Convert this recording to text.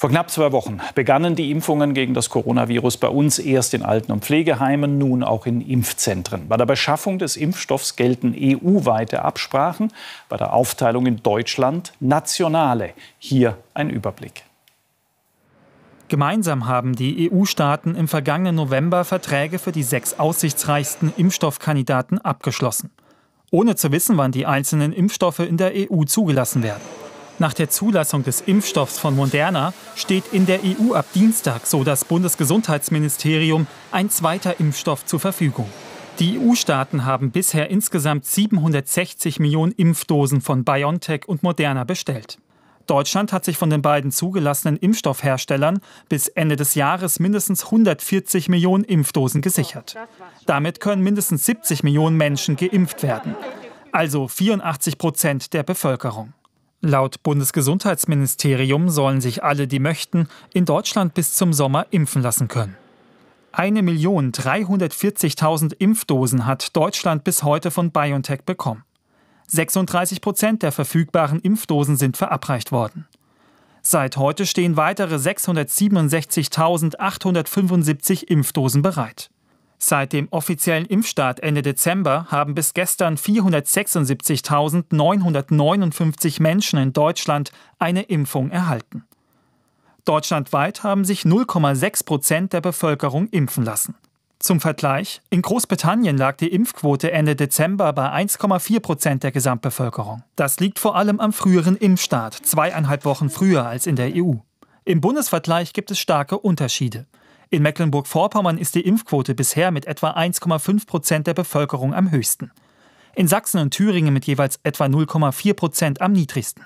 Vor knapp zwei Wochen begannen die Impfungen gegen das Coronavirus bei uns erst in Alten- und Pflegeheimen, nun auch in Impfzentren. Bei der Beschaffung des Impfstoffs gelten EU-weite Absprachen, bei der Aufteilung in Deutschland nationale. Hier ein Überblick. Gemeinsam haben die EU-Staaten im vergangenen November Verträge für die sechs aussichtsreichsten Impfstoffkandidaten abgeschlossen, ohne zu wissen, wann die einzelnen Impfstoffe in der EU zugelassen werden. Nach der Zulassung des Impfstoffs von Moderna steht in der EU ab Dienstag, so das Bundesgesundheitsministerium, ein zweiter Impfstoff zur Verfügung. Die EU-Staaten haben bisher insgesamt 760 Millionen Impfdosen von BioNTech und Moderna bestellt. Deutschland hat sich von den beiden zugelassenen Impfstoffherstellern bis Ende des Jahres mindestens 140 Millionen Impfdosen gesichert. Damit können mindestens 70 Millionen Menschen geimpft werden, also 84 Prozent der Bevölkerung. Laut Bundesgesundheitsministerium sollen sich alle, die möchten, in Deutschland bis zum Sommer impfen lassen können. 1.340.000 Impfdosen hat Deutschland bis heute von BioNTech bekommen. 36 Prozent der verfügbaren Impfdosen sind verabreicht worden. Seit heute stehen weitere 667.875 Impfdosen bereit. Seit dem offiziellen Impfstart Ende Dezember haben bis gestern 476.959 Menschen in Deutschland eine Impfung erhalten. Deutschlandweit haben sich 0,6 Prozent der Bevölkerung impfen lassen. Zum Vergleich, in Großbritannien lag die Impfquote Ende Dezember bei 1,4 Prozent der Gesamtbevölkerung. Das liegt vor allem am früheren Impfstart, zweieinhalb Wochen früher als in der EU. Im Bundesvergleich gibt es starke Unterschiede. In Mecklenburg-Vorpommern ist die Impfquote bisher mit etwa 1,5 Prozent der Bevölkerung am höchsten. In Sachsen und Thüringen mit jeweils etwa 0,4 Prozent am niedrigsten.